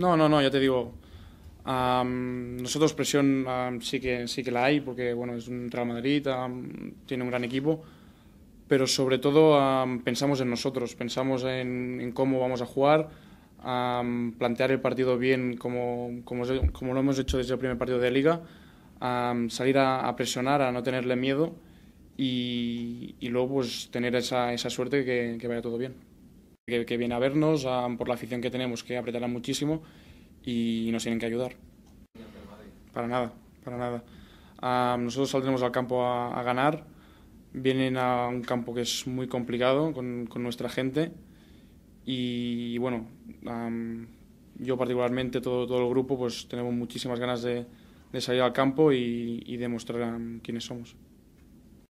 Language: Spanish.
No, no, no, ya te digo. nosotros presión sí, que, sí que la hay, porque bueno, es un Real Madrid, tiene un gran equipo, pero sobre todo pensamos en nosotros, pensamos en, cómo vamos a jugar, plantear el partido bien como, lo hemos hecho desde el primer partido de liga, salir a, presionar, a no tenerle miedo y, luego pues, tener esa, esa suerte que vaya todo bien que, viene a vernos, por la afición que tenemos, que apretará muchísimo y nos tienen que ayudar. Para nada, para nada. Ah, nosotros saldremos al campo a, ganar, vienen a un campo que es muy complicado con, con nuestra gente y, bueno, yo particularmente, todo, todo el grupo, pues tenemos muchísimas ganas de, salir al campo y, demostrar quiénes somos.